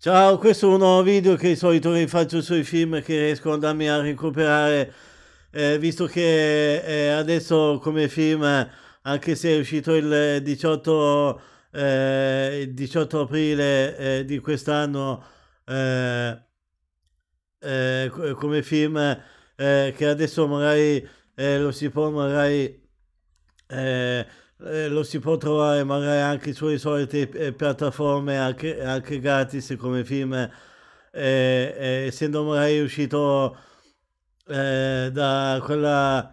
Ciao, questo è un nuovo video che di solito rifaccio sui film che riesco ad andarmi a recuperare, eh, visto che eh, adesso come film, anche se è uscito il 18, eh, il 18 aprile eh, di quest'anno, eh, eh, come film che adesso magari lo si può magari eh, lo si può trovare magari anche sulle solite eh, piattaforme anche, anche, gratis come film eh, eh, essendo magari uscito eh, da quella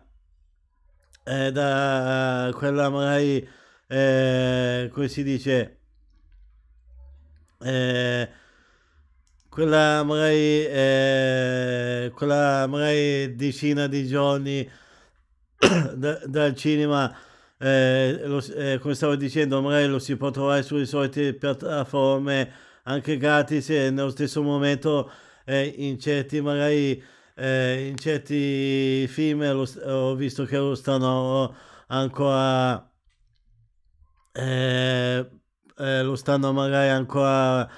da quella magari come si dice quella magari eh, quella magari decina di giorni da, dal cinema eh, lo, eh, come stavo dicendo magari lo si può trovare sulle solite piattaforme anche gratis e nello stesso momento eh, in certi magari eh, in certi film lo, ho visto che lo stanno ancora eh, eh, lo stanno magari ancora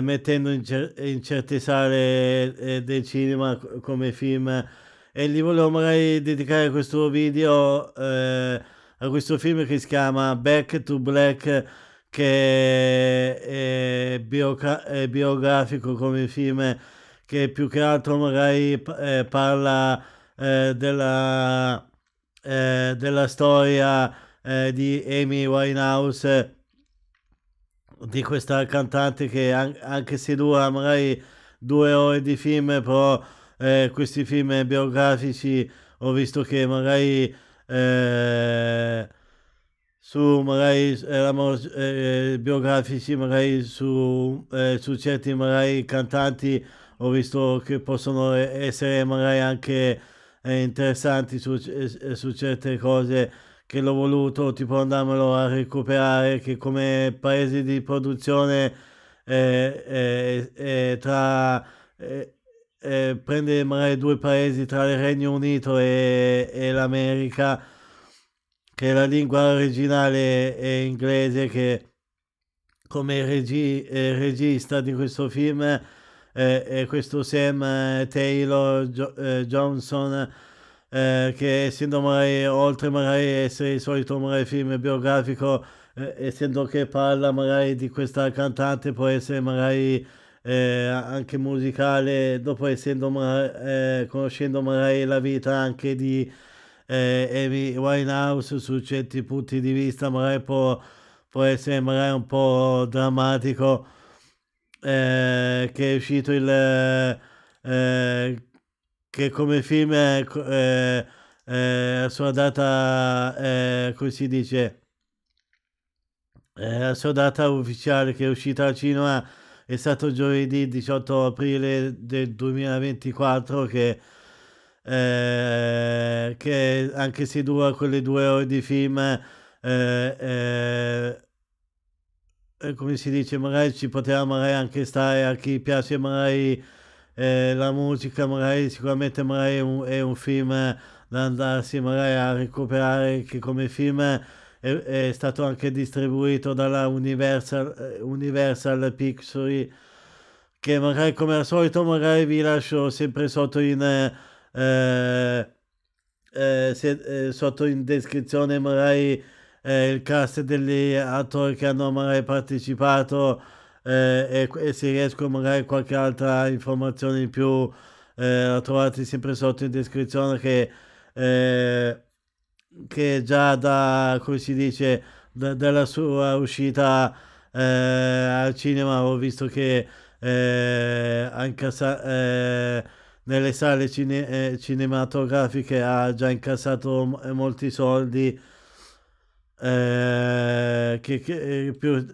mettendo in, cer- in, certe sale del cinema come film e gli volevo magari dedicare questo video a questo film che si chiama Back to Black che è, biogra- è biografico come film che più che altro magari eh, parla eh, della, eh, della storia eh, di Amy Winehouse di questa cantante che an- anche se dura magari due ore di film però eh, questi film biografici ho visto che magari eh, su magari erano eh, biografici magari su, eh, su certi magari cantanti ho visto che possono essere magari anche eh, interessanti su, eh, su certe cose che l'ho voluto tipo andarmelo a recuperare che come paese di produzione eh, eh, eh, tra eh, prende magari due paesi tra il Regno Unito e, e l'America, che la lingua originale è inglese, che come regi, eh, regista di questo film eh, è questo Sam eh, Taylor jo, eh, Johnson. Eh, che essendo magari oltre magari essere il solito magari film biografico essendo che parla magari di questa cantante può essere magari eh, anche musicale, dopo essendo eh, conoscendo magari la vita anche di eh, Amy Winehouse su certi punti di vista, magari può, può essere magari un po' drammatico, eh, che è uscito il... Eh, che come film è, ecco, eh, eh sua data, eh, come si dice, è eh, la sua data ufficiale che è uscita al cinema è stato giovedì 18 aprile del 2024 che, eh, che anche se dura quelle due ore di film, eh, eh, eh, come si dice, magari ci poteva magari anche stare a chi piace magari eh, la musica, magari sicuramente magari è un, è un film da andarsi magari a recuperare che come film è, è stato anche distribuito dalla Universal, eh, Universal Pictures che magari come al solito magari vi lascio sempre sotto in, eh, eh, eh se, eh, sotto in descrizione magari eh, il cast degli attori che hanno magari partecipato e, e, se riesco magari qualche altra informazione in più la trovate sempre sotto in descrizione che che già da, come si dice, da, dalla sua uscita eh, al cinema ho visto che eh, anche eh, nelle sale cine eh, cinematografiche ha già incassato eh, molti soldi. Eh, che, che eh, più,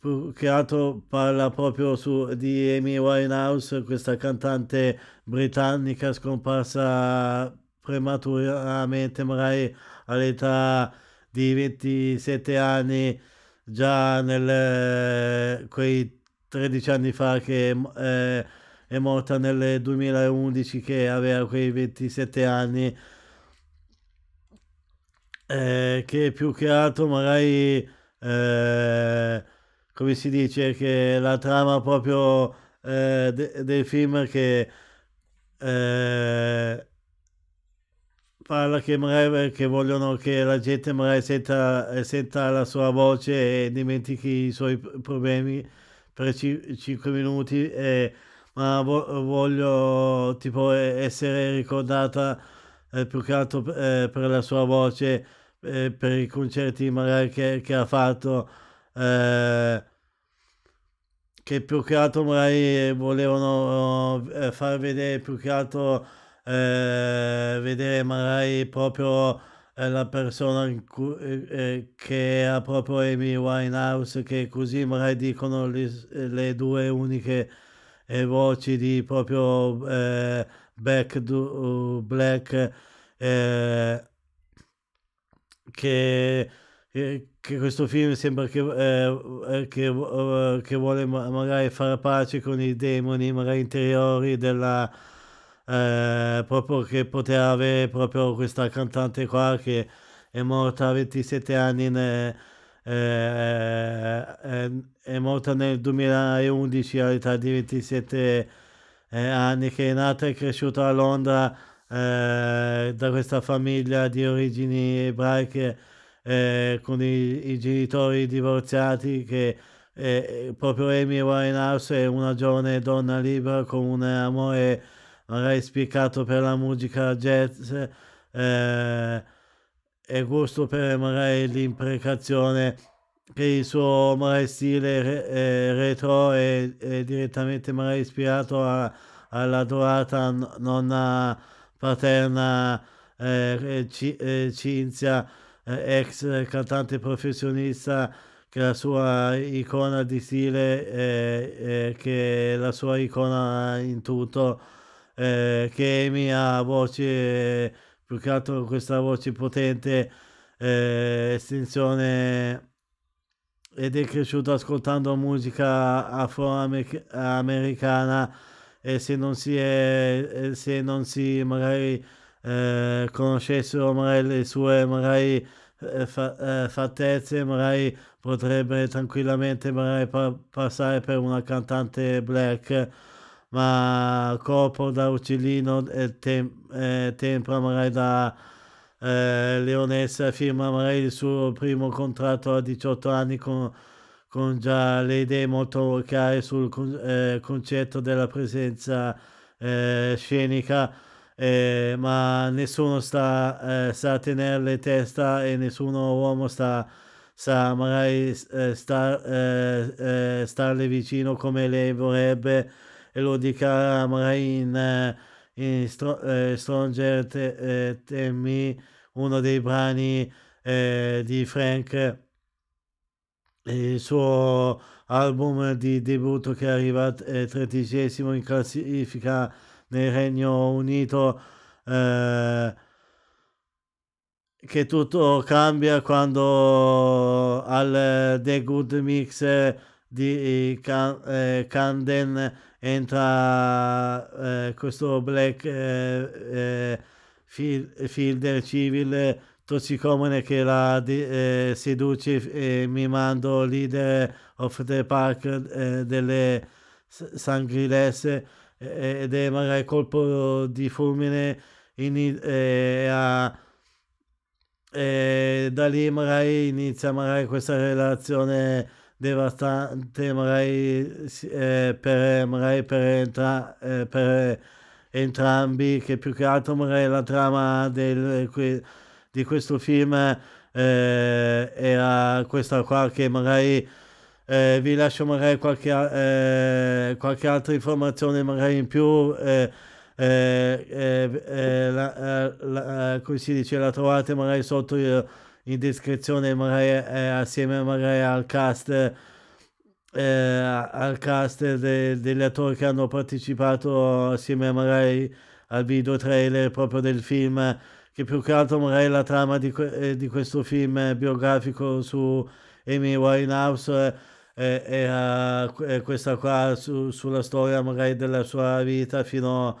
più, che altro parla proprio su, di Amy Winehouse, questa cantante britannica scomparsa prematuramente, magari all'età di 27 anni, già nel, quei 13 anni fa che eh, è morta nel 2011 che aveva quei 27 anni eh, che più che altro magari eh, come si dice che la trama proprio eh, de- del film che eh, parla che, magari, eh, che vogliono che la gente magari senta, eh, senta, la sua voce e dimentichi i suoi problemi per 5 minuti, eh, ma vo- voglio tipo, essere ricordata eh, più che altro eh, per la sua voce, eh, per i concerti magari che, che ha fatto che più che altro magari volevano eh, far vedere più che altro eh, vedere magari proprio eh, la persona eh, eh, che ha proprio Amy Winehouse, che così magari dicono le, le due uniche voci di proprio eh, Back to Black, eh, che, che, questo film sembra che, eh, che, che vuole magari fare pace con i demoni magari interiori della eh, proprio che poteva avere proprio questa cantante qua che è morta a 27 anni ne, eh, eh, eh, è morta nel 2011 all'età di 27 eh, anni che è nata e cresciuta a Londra eh, da questa famiglia di origini ebraiche con i, i, genitori divorziati che proprio Amy Winehouse è una giovane donna libera con un amore avrai spiccato per la musica jazz eh, e gusto per magari l'imprecazione per il suo magari stile re, eh, retro e, è, direttamente magari ispirato a, alla dorata nonna paterna eh, eh C, eh Cinzia eh, ex cantante professionista che la sua icona di stile eh, eh, che la sua icona in tutto eh, che Amy ha voce, più che altro questa voce potente, eh, estinzione, ed è cresciuto ascoltando musica afroamericana e se non si, è, se non si magari eh, conoscessero magari le sue magari eh, fa, eh, fattezze, magari potrebbe tranquillamente magari pa- passare per una cantante black ma corpo da uccellino e tem, eh, tempra magari da eh, leonessa, firma magari il suo primo contratto a 18 anni con, con già le idee molto chiare sul con, eh, concetto della presenza eh, scenica. Eh, ma nessuno sta, eh, sa tenerle testa e nessuno uomo sta sa magari eh, star, eh, eh, starle vicino come lei vorrebbe e lo dichiara mai in, eh, in Stro- eh, Stranger Te- eh, Temi, uno dei brani eh, di Frank, il suo album di debutto che arriva eh, tredicesimo in classifica nel Regno Unito. Eh, che tutto cambia quando al The Good Mix di Camden eh, entra eh, questo black eh, field, eh, fielder civile eh, tossicomane che la eh, seduce e eh, mando leader of the park eh, delle sanguilesse eh, ed è magari colpo di fulmine in, eh, a, da lì magari inizia magari questa relazione devastante magari, eh, per, magari per, entra, eh, per, entrambi che più che altro magari la trama del, di questo film eh, era questa qua che magari eh, vi lascio magari qualche, eh, qualche, altra informazione magari in più eh, la, la, la, come si dice la trovate magari sotto il in descrizione magari eh, assieme magari al cast eh, al cast de, degli attori che hanno partecipato assieme magari al video trailer proprio del film che più che altro magari la trama di, eh, di questo film biografico su Amy Winehouse eh, era eh, questa qua su, sulla storia magari della sua vita fino,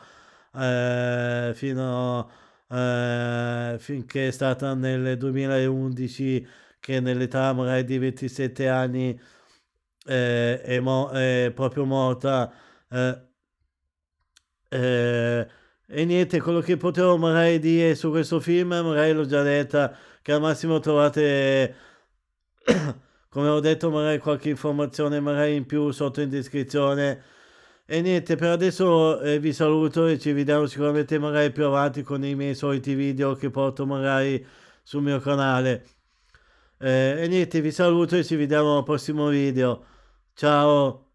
eh, fino a eh, finché è stata nel 2011 che nell'età magari di 27 anni eh, è, mo- è, proprio morta. Eh, eh, e niente, quello che potevo magari dire su questo film, magari l'ho già detta, che al massimo trovate, come ho detto, magari qualche informazione magari in più sotto in descrizione e niente, per adesso eh, vi saluto e ci vediamo sicuramente magari più avanti con i miei soliti video che porto magari sul mio canale. Eh, e niente, vi saluto e ci vediamo al prossimo video. Ciao!